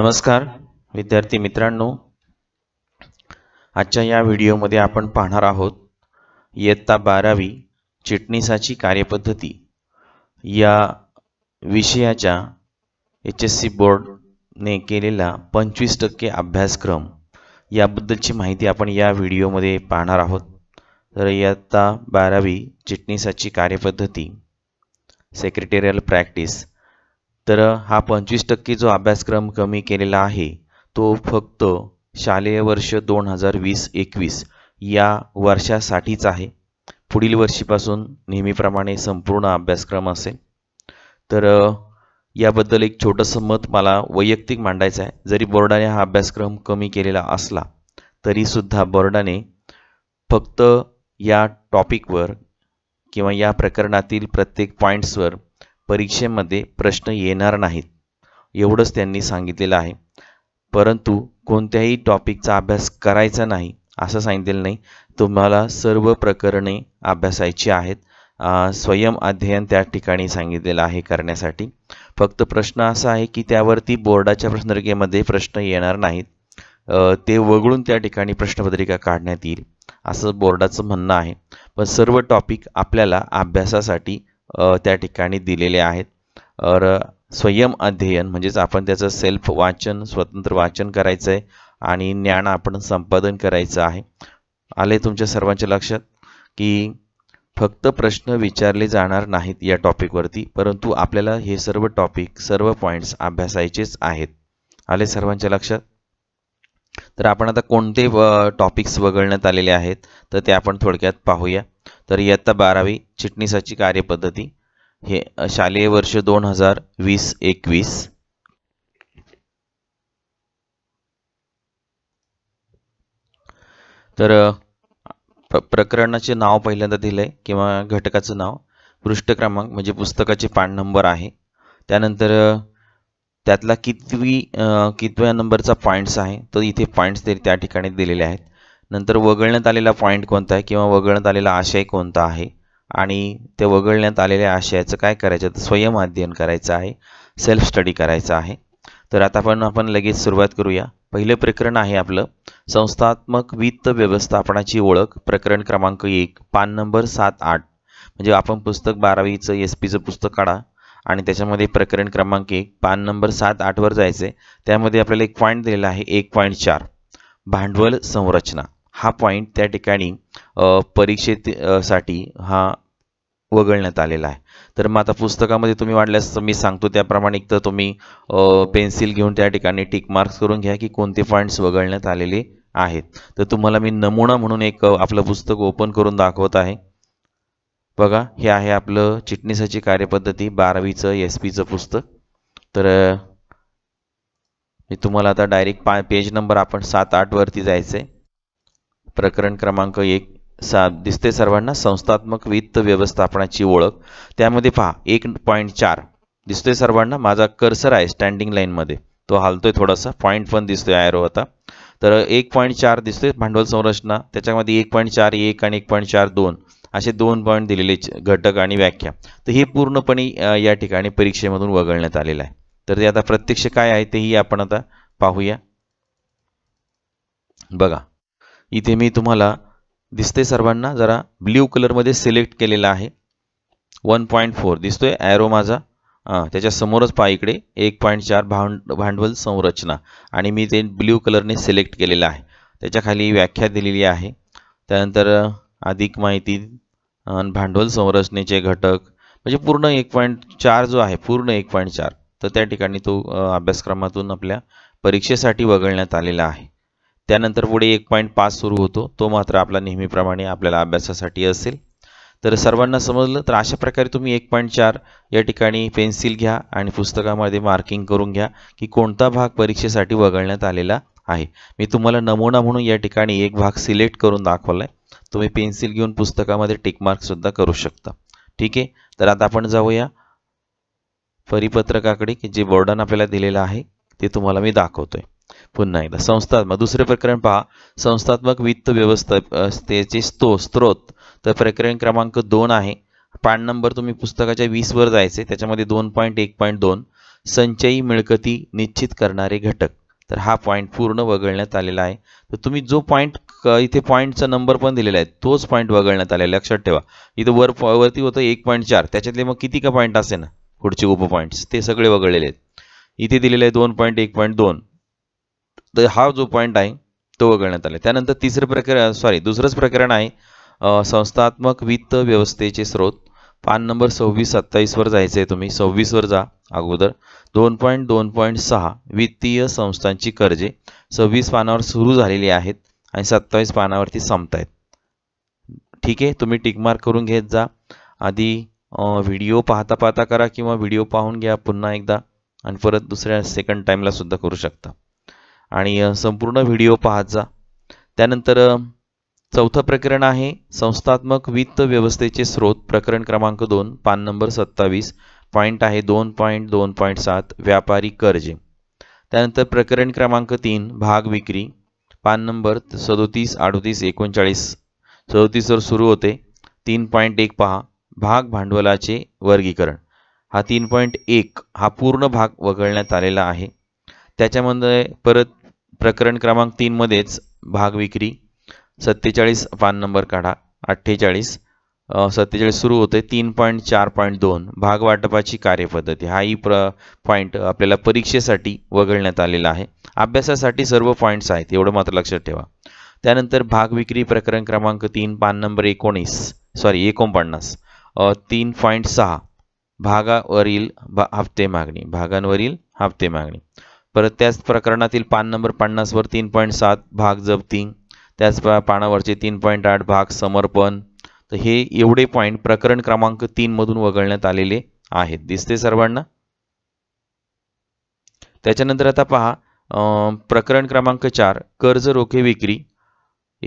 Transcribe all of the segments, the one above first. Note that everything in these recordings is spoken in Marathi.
नमस्कार विद्यार्थी मित्रांनो आजच्या या व्हिडिओमध्ये आपण पाहणार आहोत इयत्ता बारावी चिटणीसाची कार्यपद्धती या विषयाच्या एच एस सी बोर्डने केलेला पंचवीस टक्के अभ्यासक्रम याबद्दलची माहिती आपण या व्हिडिओमध्ये पाहणार आहोत तर इयत्ता बारावी चिटणीसाची कार्यपद्धती सेक्रेटेरियल प्रॅक्टिस तर हा पंचवीस टक्के जो अभ्यासक्रम कमी केलेला आहे तो फक्त शालेय वर्ष दोन हजार वीस एकवीस या वर्षासाठीच आहे पुढील वर्षीपासून नेहमीप्रमाणे संपूर्ण अभ्यासक्रम असेल तर याबद्दल एक छोटंसं मत मला वैयक्तिक मांडायचं आहे जरी बोर्डाने हा अभ्यासक्रम कमी केलेला असला तरीसुद्धा बोर्डाने फक्त या टॉपिकवर किंवा या प्रकरणातील प्रत्येक पॉईंट्सवर परीक्षेमध्ये प्रश्न येणार नाहीत एवढंच त्यांनी सांगितलेलं आहे परंतु कोणत्याही टॉपिकचा अभ्यास करायचा नाही असं सांगितलेलं नाही तुम्हाला सर्व प्रकरणे अभ्यासायची आहेत स्वयं अध्ययन त्या ठिकाणी सांगितलेलं आहे करण्यासाठी फक्त प्रश्न असा आहे की त्यावरती बोर्डाच्या प्रश्नपत्रिकेमध्ये प्रश्न येणार नाहीत ते वगळून त्या ठिकाणी प्रश्नपत्रिका काढण्यात येईल असं बोर्डाचं म्हणणं आहे पण सर्व टॉपिक आपल्याला अभ्यासासाठी त्या ठिकाणी दिलेले आहेत और स्वयं अध्ययन म्हणजेच आपण त्याचं सेल्फ वाचन स्वतंत्र वाचन करायचं आहे आणि ज्ञान आपण संपादन करायचं आहे आले तुमच्या सर्वांच्या लक्षात की फक्त प्रश्न विचारले जाणार नाहीत या टॉपिकवरती परंतु आपल्याला हे सर्व टॉपिक सर्व पॉईंट्स अभ्यासायचेच आहेत आले सर्वांच्या लक्षात तर आपण आता कोणते टॉपिक्स वगळण्यात आलेले आहेत तर ते आपण थोडक्यात पाहूया तर इयत्ता बारावी चिटणीसाची कार्यपद्धती हे शालेय वर्ष दोन हजार वीस एकवीस तर प्र प्रकरणाचे नाव पहिल्यांदा दिलं आहे किंवा घटकाचं नाव पृष्ठ क्रमांक म्हणजे पुस्तकाचे पान नंबर आहे त्यानंतर त्यातला कितवी कितव्या नंबरचा पॉईंट्स आहे तर इथे पॉईंट्स ते त्या ठिकाणी दिलेले आहेत नंतर वगळण्यात आलेला पॉईंट कोणता आहे किंवा वगळण्यात आलेला आशय कोणता आहे आणि ते वगळण्यात आलेल्या आशयाचं काय करायचं तर स्वयं अध्ययन करायचं आहे सेल्फ स्टडी करायचं आहे तर आता आपण आपण लगेच सुरुवात करूया पहिलं प्रकरण आहे आपलं संस्थात्मक वित्त व्यवस्थापनाची ओळख प्रकरण क्रमांक एक पान नंबर सात आठ म्हणजे आपण पुस्तक बारावीचं एस पीचं पुस्तक काढा आणि त्याच्यामध्ये प्रकरण क्रमांक एक पान नंबर सात आठवर जायचं आहे त्यामध्ये आपल्याला एक पॉईंट दिलेला आहे एक पॉईंट चार भांडवल संरचना हा पॉईंट त्या ठिकाणी परीक्षेसाठी साठी हा वगळण्यात आलेला आहे तर मग आता पुस्तकामध्ये तुम्ही वाढल्यास मी सांगतो त्याप्रमाणे तर तुम्ही पेन्सिल घेऊन त्या ठिकाणी टिक मार्क्स करून घ्या की कोणते पॉईंट्स वगळण्यात आलेले आहेत तर तुम्हाला मी नमुना म्हणून एक आपलं पुस्तक ओपन करून दाखवत आहे बघा हे आहे आपलं चिटणीसाची कार्यपद्धती बारावीचं एस पीचं पुस्तक तर मी तुम्हाला आता डायरेक्ट पा पेज नंबर आपण सात आठवरती जायचं आहे प्रकरण क्रमांक एक सात दिसते सर्वांना संस्थात्मक वित्त व्यवस्थापनाची ओळख त्यामध्ये पहा एक पॉईंट चार दिसतोय सर्वांना माझा कर्सर आहे स्टँडिंग लाईनमध्ये तो हालतोय थोडासा पॉईंट पण दिसतोय आयरो आता तर एक पॉईंट चार दिसतोय भांडवल संरचना त्याच्यामध्ये एक पॉईंट चार एक आणि एक पॉईंट चार दोन असे दोन पॉईंट दिलेले घटक आणि व्याख्या तर हे पूर्णपणे या ठिकाणी परीक्षेमधून वगळण्यात आलेलं आहे तर ते आता प्रत्यक्ष काय आहे तेही आपण आता पाहूया बघा इथे मी तुम्हाला दिसते सर्वांना जरा ब्ल्यू कलरमध्ये सिलेक्ट केलेला आहे वन पॉईंट फोर दिसतोय ॲरो माझा त्याच्यासमोरच पा इकडे एक पॉईंट चार भांड भांडवल संरचना आणि मी ते ब्ल्यू कलरने सिलेक्ट केलेलं आहे त्याच्याखाली व्याख्या दिलेली आहे त्यानंतर अधिक माहिती भांडवल संरचनेचे घटक म्हणजे पूर्ण एक पॉईंट चार जो आहे पूर्ण एक पॉईंट चार तर त्या ठिकाणी तो अभ्यासक्रमातून आपल्या परीक्षेसाठी वगळण्यात आलेला आहे त्यानंतर पुढे एक पॉईंट पाच सुरू होतो तो मात्र आपला नेहमीप्रमाणे आपल्याला अभ्यासासाठी असेल तर सर्वांना समजलं तर अशा प्रकारे तुम्ही एक पॉईंट चार या ठिकाणी पेन्सिल घ्या आणि पुस्तकामध्ये मार्किंग करून घ्या की कोणता भाग परीक्षेसाठी वगळण्यात आलेला आहे मी तुम्हाला नमुना म्हणून या ठिकाणी एक भाग सिलेक्ट करून दाखवला आहे तुम्ही पेन्सिल घेऊन पुस्तकामध्ये टिकमार्कसुद्धा करू शकता ठीक आहे तर आता आपण जाऊया परिपत्रकाकडे की जे बोर्डन आपल्याला दिलेलं आहे ते तुम्हाला मी आहे पुन्हा एकदा संस्थात्मक दुसरे प्रकरण पहा संस्थात्मक वित्त व्यवस्थेचे स्तो स्त्रोत तर प्रकरण क्रमांक दोन आहे पान नंबर तुम्ही पुस्तकाच्या वर जायचे त्याच्यामध्ये दोन पॉईंट एक पॉईंट दोन संचयी मिळकती निश्चित करणारे घटक तर हा पॉईंट पूर्ण वगळण्यात आलेला आहे तर तुम्ही जो पॉईंट इथे पॉईंटचा नंबर पण दिलेला आहे तोच पॉईंट वगळण्यात आलेला लक्षात ठेवा इथं वर वरती होतं एक पॉईंट चार त्याच्यातले मग किती का पॉईंट असे ना पुढचे उप पॉईंट्स ते सगळे वगळलेले आहेत इथे दिलेले आहे दोन पॉईंट एक पॉईंट दोन तर हा जो पॉईंट आहे तो वगळण्यात आला त्यानंतर तिसरं प्रकरण सॉरी दुसरंच प्रकरण आहे संस्थात्मक वित्त व्यवस्थेचे स्रोत पान नंबर सव्वीस सत्तावीसवर जायचं आहे तुम्ही सव्वीसवर जा अगोदर दोन पॉईंट दोन पॉईंट सहा वित्तीय संस्थांची कर्जे सव्वीस पानावर सुरू झालेली आहेत आणि सत्तावीस पानावरती संपत आहेत ठीक आहे तुम्ही टिकमार्क करून घेत जा आधी व्हिडिओ पाहता पाहता करा किंवा व्हिडिओ पाहून घ्या पुन्हा एकदा आणि परत दुसऱ्या सेकंड टाईमला सुद्धा करू शकता आणि संपूर्ण व्हिडिओ पाहत जा त्यानंतर चौथं प्रकरण आहे संस्थात्मक वित्त व्यवस्थेचे स्रोत प्रकरण क्रमांक दोन पान नंबर सत्तावीस पॉईंट आहे दोन पॉईंट दोन पॉईंट सात व्यापारी कर्जे त्यानंतर प्रकरण क्रमांक तीन भाग विक्री पान नंबर सदोतीस अडोतीस एकोणचाळीस सदोतीसवर सुरू होते तीन पॉईंट एक पहा भाग भांडवलाचे वर्गीकरण हा तीन पॉईंट एक हा पूर्ण भाग वगळण्यात आलेला आहे त्याच्यामध्ये परत प्रकरण क्रमांक तीनमध्येच भाग विक्री सत्तेचाळीस पान नंबर काढा अठ्ठेचाळीस सत्तेचाळीस सुरू होते तीन पॉईंट चार पॉईंट दोन भाग वाटपाची कार्यपद्धती हाही प्र पॉईंट आपल्याला परीक्षेसाठी वगळण्यात आलेला आहे अभ्यासासाठी सर्व पॉईंट्स आहेत एवढं मात्र लक्षात ठेवा त्यानंतर भाग विक्री प्रकरण क्रमांक तीन पान नंबर एकोणीस सॉरी एकोणपन्नास तीन पॉईंट सहा भागावरील भा हप्ते मागणी भागांवरील हप्ते मागणी परत त्याच प्रकरणातील पान नंबर पन्नासवर तीन पॉईंट सात भाग जप्ती त्याच पानावरचे तीन पॉईंट आठ भाग समर्पण तर हे एवढे पॉईंट प्रकरण क्रमांक तीनमधून वगळण्यात आलेले आहेत दिसते सर्वांना त्याच्यानंतर आता पहा प्रकरण क्रमांक चार कर्ज रोखे विक्री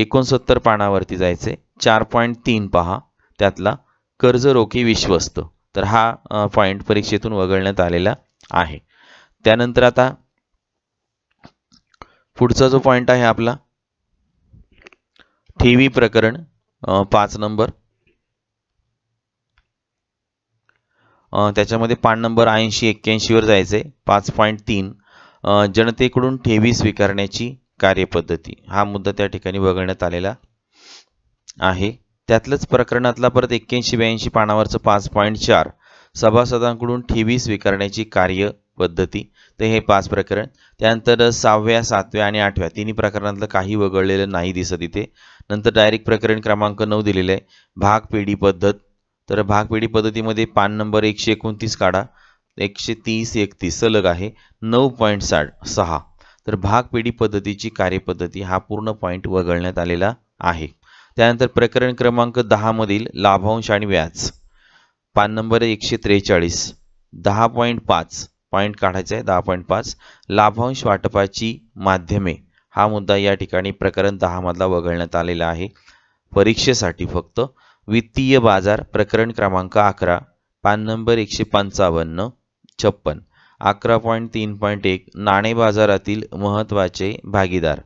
एकोणसत्तर पानावरती जायचे चार पॉईंट तीन पहा त्यातला कर्ज रोखे विश्वस्त तर हा पॉईंट परीक्षेतून वगळण्यात आलेला आहे त्यानंतर आता पुढचा जो पॉइंट आहे आपला ठेवी प्रकरण पाच नंबर त्याच्यामध्ये पान नंबर ऐंशी एक्क्याऐंशीवर जायचं आहे पाच पॉईंट तीन जनतेकडून ठेवी स्वीकारण्याची कार्यपद्धती हा मुद्दा त्या ठिकाणी वगळण्यात आलेला आहे त्यातलंच प्रकरणातला परत एक्क्याऐंशी ब्याऐंशी पानावरचं पाच पॉईंट चार सभासदांकडून ठेवी स्वीकारण्याची कार्य पद्धती तर हे पाच प्रकरण त्यानंतर सहाव्या सातव्या आणि आठव्या तिन्ही प्रकरणातलं काही वगळलेलं नाही दिसत इथे नंतर डायरेक्ट प्रकरण क्रमांक नऊ दिलेलं आहे भाग पेढी पद्धत तर भाग पेढी पद्धतीमध्ये पान नंबर एकशे एकोणतीस काढा एकशे तीस एकतीस सलग आहे नऊ पॉईंट साठ सहा तर भाग पेढी पद्धतीची कार्यपद्धती हा पूर्ण पॉईंट वगळण्यात आलेला आहे त्यानंतर प्रकरण क्रमांक दहामधील लाभांश आणि व्याज पान नंबर एकशे त्रेचाळीस दहा पॉईंट पाच पॉईंट काढायचा आहे दहा पॉईंट पाच लाभांश वाटपाची माध्यमे हा मुद्दा या ठिकाणी प्रकरण दहामधला वगळण्यात आलेला आहे परीक्षेसाठी फक्त वित्तीय बाजार प्रकरण क्रमांक अकरा पान नंबर एकशे पंचावन्न छप्पन अकरा पॉईंट तीन पॉईंट एक नाणे बाजारातील महत्त्वाचे भागीदार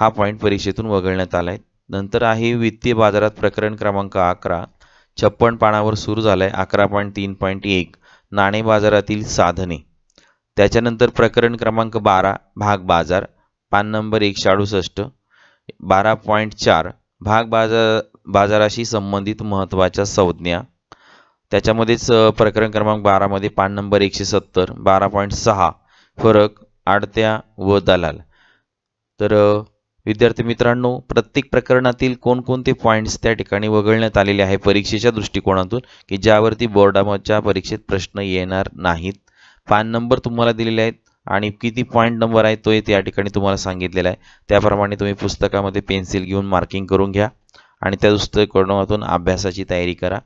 हा पॉईंट परीक्षेतून वगळण्यात आला आहे नंतर आहे वित्तीय बाजारात प्रकरण क्रमांक अकरा छप्पन पानावर सुरू झालं आहे अकरा पॉईंट तीन पॉईंट एक नाणे बाजारातील साधने त्याच्यानंतर प्रकरण क्रमांक बारा भाग बाजार पान नंबर एकशे अडुसष्ट बारा पॉईंट चार भाग बाजार बाजाराशी संबंधित महत्त्वाच्या संज्ञा त्याच्यामध्येच प्रकरण क्रमांक बारामध्ये पान नंबर एकशे सत्तर बारा पॉईंट सहा फरक आडत्या व दलाल तर विद्यार्थी मित्रांनो प्रत्येक प्रकरणातील कोणकोणते पॉईंट्स त्या ठिकाणी वगळण्यात आलेले आहे परीक्षेच्या दृष्टिकोनातून की ज्यावरती बोर्डाच्या परीक्षेत प्रश्न येणार नाहीत पान नंबर तुम्हाला दिलेले आहेत आणि किती पॉईंट नंबर आहे तो या ठिकाणी तुम्हाला सांगितलेला आहे त्याप्रमाणे तुम्ही पुस्तकामध्ये पेन्सिल घेऊन मार्किंग करून घ्या आणि त्या दृष्टिकोनातून अभ्यासाची तयारी करा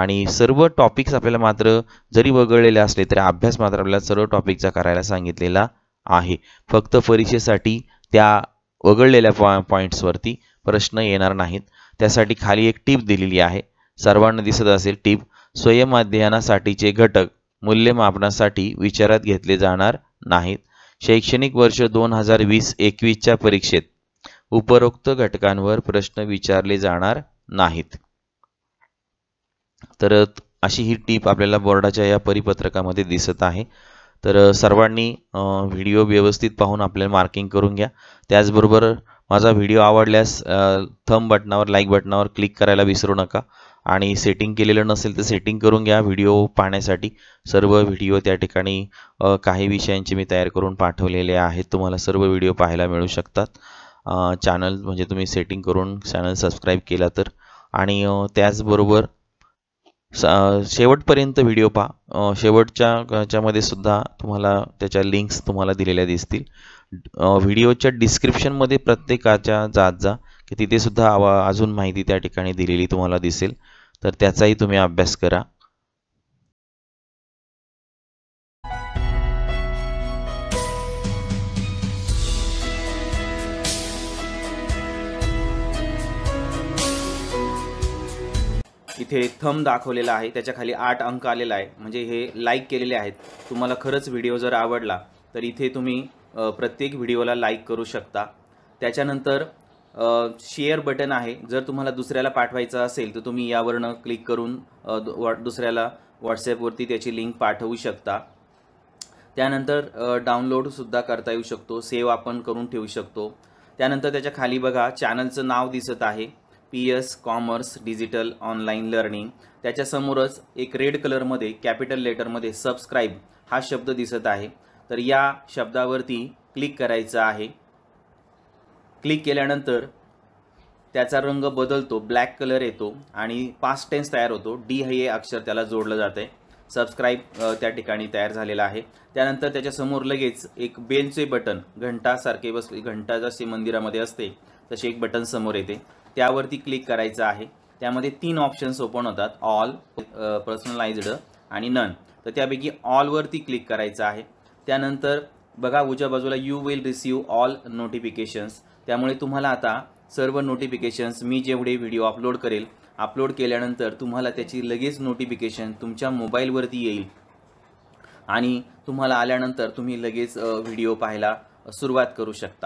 आणि सर्व टॉपिक्स आपल्याला मात्र जरी वगळलेले असले तरी अभ्यास मात्र आपल्याला सर्व टॉपिकचा करायला सांगितलेला आहे फक्त परीक्षेसाठी त्या वगळलेल्या पॉ पॉईंट्सवरती प्रश्न येणार नाहीत त्यासाठी खाली एक टीप दिलेली आहे सर्वांना दिसत असेल टीप स्वयं अध्ययनासाठीचे घटक मूल्यमापनासाठी विचारात घेतले जाणार नाहीत शैक्षणिक वर्ष दोन हजार वीस एकवीसच्या परीक्षेत उपरोक्त घटकांवर प्रश्न विचारले जाणार नाहीत तर अशी ही टीप आपल्याला बोर्डाच्या या परिपत्रकामध्ये दिसत आहे तर सर्वांनी व्हिडिओ व्यवस्थित पाहून आपल्याला मार्किंग करून घ्या त्याचबरोबर माझा व्हिडिओ आवडल्यास थम बटनावर लाईक बटनावर क्लिक करायला विसरू नका आणि सेटिंग केलेलं नसेल तर सेटिंग करून घ्या व्हिडिओ पाहण्यासाठी सर्व व्हिडिओ त्या ठिकाणी काही विषयांचे मी तयार करून पाठवलेले आहेत तुम्हाला सर्व व्हिडिओ पाहायला मिळू शकतात चॅनल म्हणजे तुम्ही सेटिंग करून चॅनल सबस्क्राईब केला तर आणि त्याचबरोबर सा शेवटपर्यंत व्हिडिओ पहा शेवटच्या ह्याच्यामध्ये सुद्धा तुम्हाला त्याच्या लिंक्स तुम्हाला दिलेल्या दिसतील व्हिडिओच्या डिस्क्रिप्शनमध्ये प्रत्येकाच्या जात जा की तिथेसुद्धा आवा अजून माहिती त्या ठिकाणी दिलेली तुम्हाला दिसेल तर त्याचाही तुम्ही अभ्यास करा इथे थंब दाखवलेला आहे त्याच्या खाली आठ अंक आलेला आहे म्हणजे हे लाईक केलेले आहेत तुम्हाला खरंच व्हिडिओ जर आवडला तर इथे तुम्ही प्रत्येक व्हिडिओला लाईक करू शकता त्याच्यानंतर शेअर बटन आहे जर तुम्हाला दुसऱ्याला पाठवायचं असेल तर तुम्ही यावरनं क्लिक करून वॉ दुसऱ्याला व्हॉट्सॲपवरती त्याची लिंक पाठवू शकता त्यानंतर डाउनलोडसुद्धा करता येऊ शकतो सेव्ह आपण करून ठेवू शकतो त्यानंतर त्याच्या खाली बघा चॅनलचं नाव दिसत आहे P S commerce digital online learning त्याच्यासमोरच एक रेड कलरमध्ये कॅपिटल लेटरमध्ये सबस्क्राईब हा शब्द दिसत आहे तर या शब्दावरती क्लिक करायचं आहे क्लिक केल्यानंतर त्याचा रंग बदलतो ब्लॅक कलर येतो आणि पास्ट टेन्स तयार होतो डी हे अक्षर त्याला जोडलं जातं आहे सबस्क्राईब त्या ठिकाणी तयार झालेला आहे त्यानंतर त्याच्यासमोर लगेच एक बेलचे बटन घंटासारखे बसले घंटा जसे मंदिरामध्ये असते तसे एक बटन समोर येते त्यावरती क्लिक करायचं आहे त्यामध्ये तीन ऑप्शन्स ओपन होतात ऑल पर्सनलाइज्ड आणि नन तर त्यापैकी ऑलवरती क्लिक करायचं आहे त्यानंतर बघा उजव्या बाजूला you will receive all notifications त्यामुळे तुम्हाला आता सर्व नोटिफिकेशन्स मी जेवढे व्हिडिओ अपलोड करेल अपलोड केल्यानंतर तुम्हाला त्याची लगेच नोटिफिकेशन तुमच्या मोबाईलवरती येईल आणि तुम्हाला आल्यानंतर तुम्ही लगेच व्हिडिओ पाहायला सुरुवात करू शकता